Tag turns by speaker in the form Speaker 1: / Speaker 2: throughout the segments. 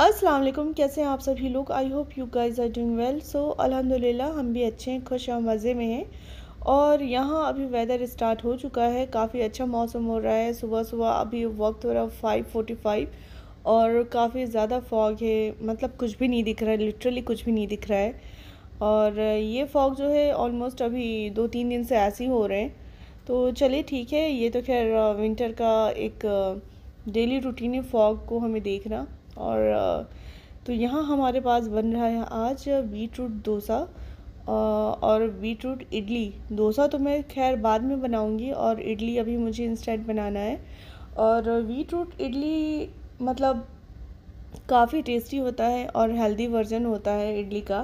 Speaker 1: अस्सलाम वालेकुम कैसे हैं आप सभी लोग I hope you guys are doing well so अल्हम्दुलिल्लाह हम भी अच्छे हैं खुश और मज़े में हैं और यहाँ अभी वेदर स्टार्ट हो चुका है काफ़ी अच्छा मौसम हो रहा है सुबह सुबह अभी वक्त हो रहा है फाइव फोर्टी फाइव और काफ़ी ज़्यादा फॉग है मतलब कुछ भी नहीं दिख रहा है लिटरली कुछ भी नहीं दिख रहा है और ये फॉग जो है ऑलमोस्ट अभी दो तीन दिन से ऐसे ही हो रहे हैं तो चलिए ठीक है ये तो खैर विंटर का एक डेली रूटीन है फॉग को हमें देखना और तो यहाँ हमारे पास बन रहा है आज बीट रूट डोसा और बीट रूट इडली डोसा तो मैं खैर बाद में बनाऊँगी और इडली अभी मुझे इंस्टेंट बनाना है और बीट रूट इडली मतलब काफ़ी टेस्टी होता है और हेल्दी वर्जन होता है इडली का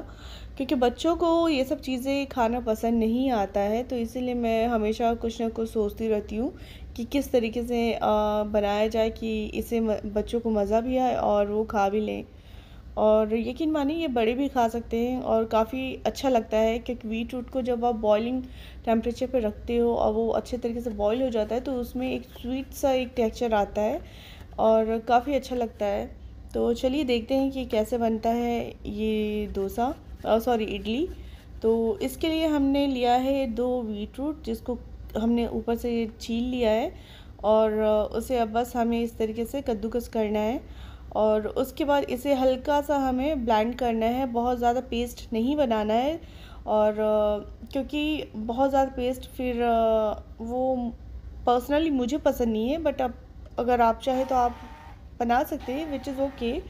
Speaker 1: क्योंकि बच्चों को ये सब चीज़ें खाना पसंद नहीं आता है तो इसीलिए मैं हमेशा कुछ ना कुछ सोचती रहती हूँ कि किस तरीके से बनाया जाए कि इसे बच्चों को मज़ा भी आए और वो खा भी लें और यकीन मानिए ये बड़े भी खा सकते हैं और काफ़ी अच्छा लगता है क्योंकि वीट रूट को जब आप बॉइलिंग टेम्परेचर पर रखते हो और वो अच्छे तरीके से बॉईल हो जाता है तो उसमें एक स्वीट सा एक टेक्सचर आता है और काफ़ी अच्छा लगता है तो चलिए देखते हैं कि कैसे बनता है ये डोसा सॉरी इडली तो इसके लिए हमने लिया है दो वीट रूट जिसको हमने ऊपर से ये छील लिया है और उसे अब बस हमें इस तरीके से कद्दूकस करना है और उसके बाद इसे हल्का सा हमें ब्लेंड करना है बहुत ज़्यादा पेस्ट नहीं बनाना है और क्योंकि बहुत ज़्यादा पेस्ट फिर वो पर्सनली मुझे पसंद नहीं है बट अब अगर आप चाहे तो आप बना सकते हैं विच इज़ ओके okay.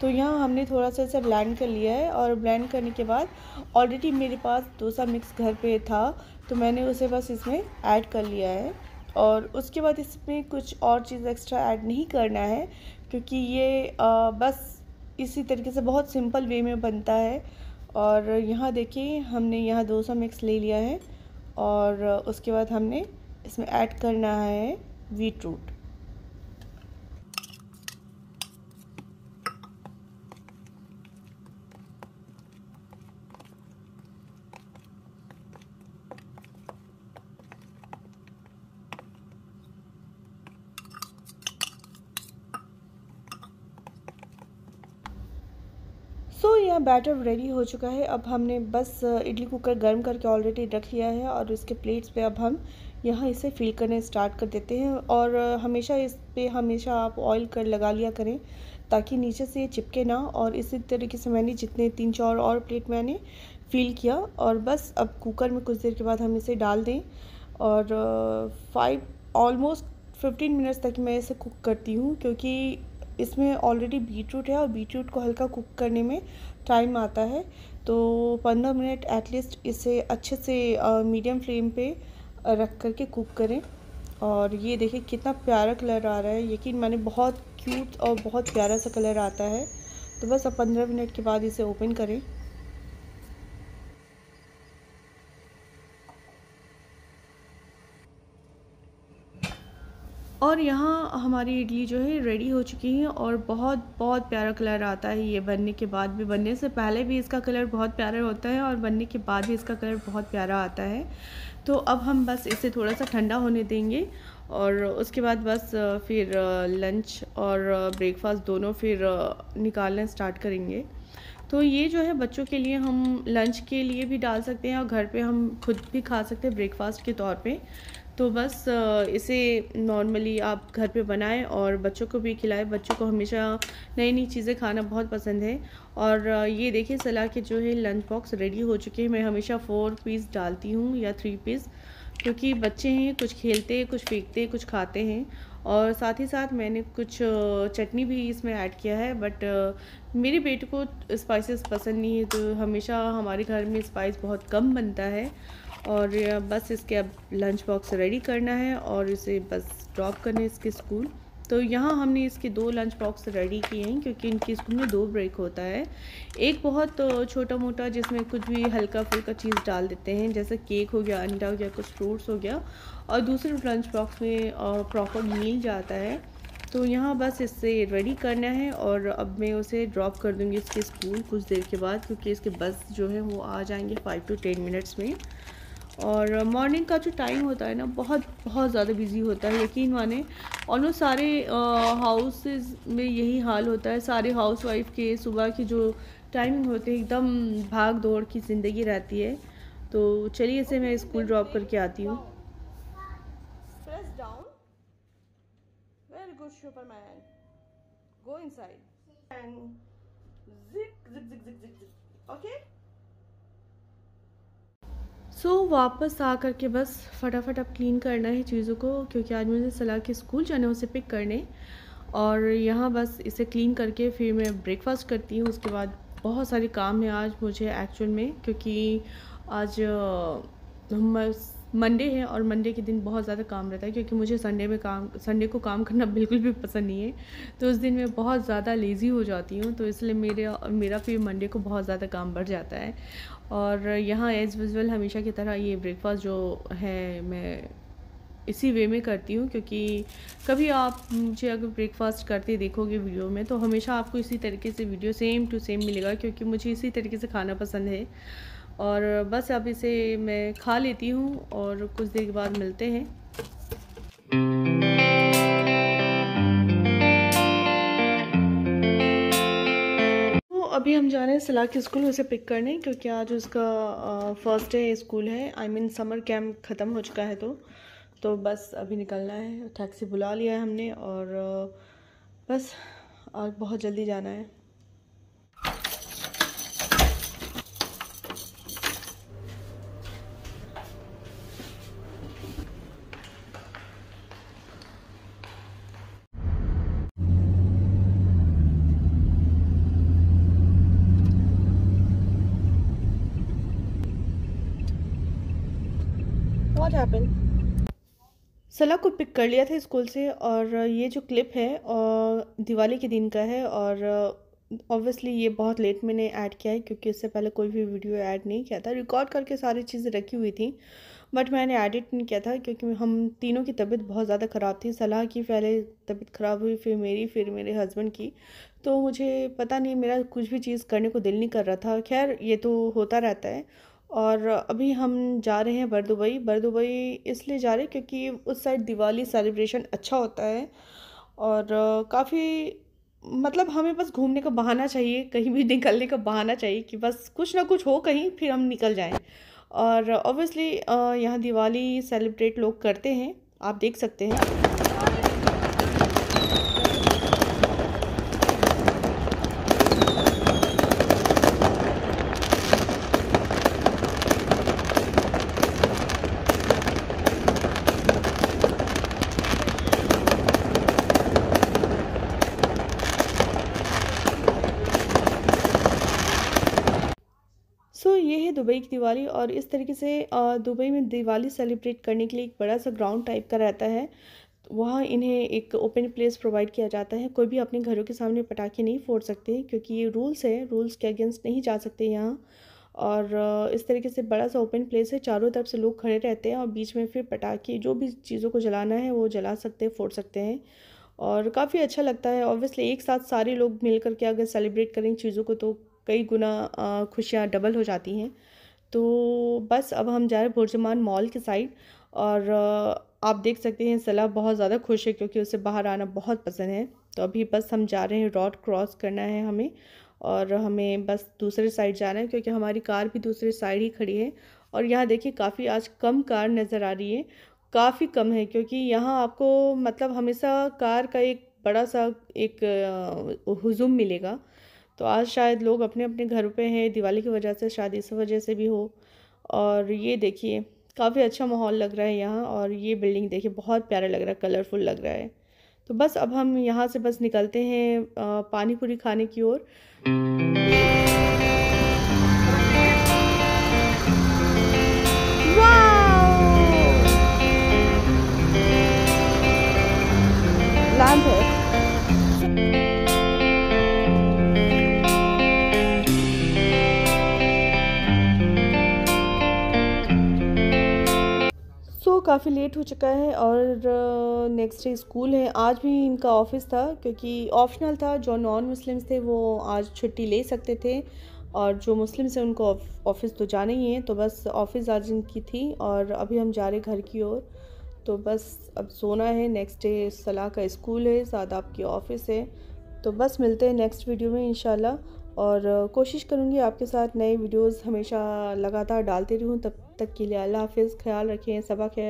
Speaker 1: तो यहाँ हमने थोड़ा सा इसे ब्लेंड कर लिया है और ब्लेंड करने के बाद ऑलरेडी मेरे पास डोसा मिक्स घर पे था तो मैंने उसे बस इसमें ऐड कर लिया है और उसके बाद इसमें कुछ और चीज़ एक्स्ट्रा ऐड नहीं करना है क्योंकि ये आ, बस इसी तरीके से बहुत सिंपल वे में बनता है और यहाँ देखिए हमने यहाँ डोसा मिक्स ले लिया है और उसके बाद हमने इसमें ऐड करना है वीट रूट सो so, यहाँ बैटर रेडी हो चुका है अब हमने बस इडली कुकर गर्म करके ऑलरेडी रख लिया है और उसके प्लेट्स पे अब हम यहाँ इसे फिल करने स्टार्ट कर देते हैं और हमेशा इस पर हमेशा आप ऑयल कर लगा लिया करें ताकि नीचे से ये चिपके ना और इसी तरीके से मैंने जितने तीन चार और प्लेट मैंने फिल किया और बस अब कुकर में कुछ देर के बाद हम इसे डाल दें और फाइव ऑलमोस्ट फिफ्टीन मिनट्स तक मैं इसे कुक करती हूँ क्योंकि इसमें ऑलरेडी बीटरूट है और बीटरूट को हल्का कुक करने में टाइम आता है तो पंद्रह मिनट एटलीस्ट इसे अच्छे से मीडियम फ्लेम पे रख करके कुक करें और ये देखिए कितना प्यारा कलर आ रहा है यकीन मैंने बहुत क्यूट और बहुत प्यारा सा कलर आता है तो बस अब पंद्रह मिनट के बाद इसे ओपन करें और यहाँ हमारी इडली जो है रेडी हो चुकी है और बहुत बहुत प्यारा कलर आता है ये बनने के बाद भी बनने से पहले भी इसका कलर बहुत प्यारा होता है और बनने के बाद भी इसका कलर बहुत प्यारा आता है तो अब हम बस इसे थोड़ा सा ठंडा होने देंगे और उसके बाद बस फिर लंच और ब्रेकफास्ट दोनों फिर निकालना स्टार्ट करेंगे तो ये जो है बच्चों के लिए हम लंच के लिए भी डाल सकते हैं और घर पे हम खुद भी खा सकते हैं ब्रेकफास्ट के तौर पे तो बस इसे नॉर्मली आप घर पे बनाएं और बच्चों को भी खिलाएं बच्चों को हमेशा नई नई चीज़ें खाना बहुत पसंद है और ये देखिए सलाह के जो है लंच बॉक्स रेडी हो चुके हैं मैं हमेशा फ़ोर पीस डालती हूँ या थ्री पीस क्योंकि बच्चे हैं कुछ खेलते कुछ फेंकते कुछ खाते हैं और साथ ही साथ मैंने कुछ चटनी भी इसमें ऐड किया है बट मेरे बेटे को स्पाइसेस पसंद नहीं है तो हमेशा हमारे घर में स्पाइस बहुत कम बनता है और बस इसके अब लंच बॉक्स रेडी करना है और इसे बस ड्रॉप करना है इसके स्कूल तो यहाँ हमने इसके दो लंच बॉक्स रेडी किए हैं क्योंकि इनकी स्कूल में दो ब्रेक होता है एक बहुत छोटा मोटा जिसमें कुछ भी हल्का फुल्का चीज़ डाल देते हैं जैसे केक हो गया अंडा हो गया कुछ फ्रूट्स हो गया और दूसरे लंच बॉक्स में प्रॉपर मील जाता है तो यहाँ बस इससे रेडी करना है और अब मैं उसे ड्रॉप कर दूँगी इसके स्कूल कुछ देर के बाद क्योंकि इसके बस जो है वो आ जाएंगे फ़ाइव टू टेन मिनट्स में और मॉर्निंग का जो टाइम होता है ना बहुत बहुत ज़्यादा बिज़ी होता है यकीन माने ऑलमोस्ट सारे हाउसेज में यही हाल होता है सारे हाउस वाइफ के सुबह के जो टाइमिंग होते हैं एकदम भाग दौड़ की ज़िंदगी रहती है तो चलिए इसे मैं स्कूल ड्रॉप करके आती हूँ Okay? सो so, वापस आ करके बस फटाफट अब क्लीन करना है चीज़ों को क्योंकि आज मुझे सलाह के स्कूल जाना है उसे पिक करने और यहाँ बस इसे क्लीन करके फिर मैं ब्रेकफास्ट करती हूँ उसके बाद बहुत सारे काम है आज मुझे एक्चुअल में क्योंकि आज मंडे है और मंडे के दिन बहुत ज़्यादा काम रहता है क्योंकि मुझे संडे में काम संडे को काम करना बिल्कुल भी पसंद नहीं है तो उस दिन मैं बहुत ज़्यादा लेज़ी हो जाती हूँ तो इसलिए मेरे मेरा फिर मंडे को बहुत ज़्यादा काम बढ़ जाता है और यहाँ एज़ विजल हमेशा की तरह ये ब्रेकफास्ट जो है मैं इसी वे में करती हूँ क्योंकि कभी आप मुझे अगर ब्रेकफास्ट करते देखोगे वीडियो में तो हमेशा आपको इसी तरीके से वीडियो सेम टू सेम मिलेगा क्योंकि मुझे इसी तरीके से खाना पसंद है और बस अब इसे मैं खा लेती हूँ और कुछ देर के बाद मिलते हैं तो अभी हम जा रहे हैं सलाह के स्कूल उसे पिक करने क्योंकि आज उसका फर्स्ट डे स्कूल है आई मीन समर कैम्प ख़त्म हो चुका है तो तो बस अभी निकलना है टैक्सी बुला लिया है हमने और बस और बहुत जल्दी जाना है व्हाट हैपेंड सलाह को पिक कर लिया था स्कूल से और ये जो क्लिप है और दिवाली के दिन का है और ऑब्वियसली ये बहुत लेट मैंने ऐड किया है क्योंकि इससे पहले कोई भी वीडियो ऐड नहीं किया था रिकॉर्ड करके सारी चीज़ें रखी हुई थी बट मैंने एडिट नहीं किया था क्योंकि हम तीनों की तबीयत बहुत ज़्यादा ख़राब थी सलाह की पहले तबीयत ख़राब हुई फिर मेरी फिर मेरे हस्बैंड की तो मुझे पता नहीं मेरा कुछ भी चीज़ करने को दिल नहीं कर रहा था खैर ये तो होता रहता है और अभी हम जा रहे हैं बरदुबई बरदुबई इसलिए जा रहे हैं क्योंकि उस साइड दिवाली सेलिब्रेशन अच्छा होता है और काफ़ी मतलब हमें बस घूमने का बहाना चाहिए कहीं भी निकलने का बहाना चाहिए कि बस कुछ ना कुछ हो कहीं फिर हम निकल जाएं और ऑब्वियसली यहाँ दिवाली सेलिब्रेट लोग करते हैं आप देख सकते हैं दुबई की दिवाली और इस तरीके से दुबई में दिवाली सेलिब्रेट करने के लिए एक बड़ा सा ग्राउंड टाइप का रहता है वहाँ इन्हें एक ओपन प्लेस प्रोवाइड किया जाता है कोई भी अपने घरों के सामने पटाखे नहीं फोड़ सकते क्योंकि ये रूल्स है रूल्स के अगेंस्ट नहीं जा सकते यहाँ और इस तरीके से बड़ा सा ओपन प्लेस है चारों तरफ से लोग खड़े रहते हैं और बीच में फिर पटाखे जो भी चीज़ों को जलाना है वो जला सकते हैं फोड़ सकते हैं और काफ़ी अच्छा लगता है ऑब्वियसली एक साथ सारे लोग मिल के अगर सेलिब्रेट करें चीज़ों को तो कई गुना खुशियाँ डबल हो जाती हैं तो बस अब हम जा रहे हैं बुरजमान मॉल की साइड और आप देख सकते हैं सलाह बहुत ज़्यादा खुश है क्योंकि उसे बाहर आना बहुत पसंद है तो अभी बस हम जा रहे हैं रोड क्रॉस करना है हमें और हमें बस दूसरे साइड जाना है क्योंकि हमारी कार भी दूसरे साइड ही खड़ी है और यहाँ देखिए काफ़ी आज कम कार नज़र आ रही है काफ़ी कम है क्योंकि यहाँ आपको मतलब हमेशा कार का एक बड़ा सा एक हुजूम मिलेगा तो आज शायद लोग अपने अपने घर पे हैं दिवाली की वजह से शायद इस वजह से भी हो और ये देखिए काफ़ी अच्छा माहौल लग रहा है यहाँ और ये बिल्डिंग देखिए बहुत प्यारा लग रहा है कलरफुल लग रहा है तो बस अब हम यहाँ से बस निकलते हैं पानीपुरी खाने की ओर काफ़ी लेट हो चुका है और नेक्स्ट डे स्कूल है आज भी इनका ऑफिस था क्योंकि ऑप्शनल था जो नॉन मुस्लिम्स थे वो आज छुट्टी ले सकते थे और जो मुस्लिम्स हैं उनको ऑफिस तो जाना ही है तो बस ऑफिस आज इनकी थी और अभी हम जा रहे घर की ओर तो बस अब सोना है नेक्स्ट डे सलाह का स्कूल है साथ आपकी ऑफिस है तो बस मिलते हैं नेक्स्ट वीडियो में इन और कोशिश करूँगी आपके साथ नए वीडियोस हमेशा लगातार डालते रहूँ तब तक के लिए अल्लाह हाफिज़ ख्याल रखें सबा खैर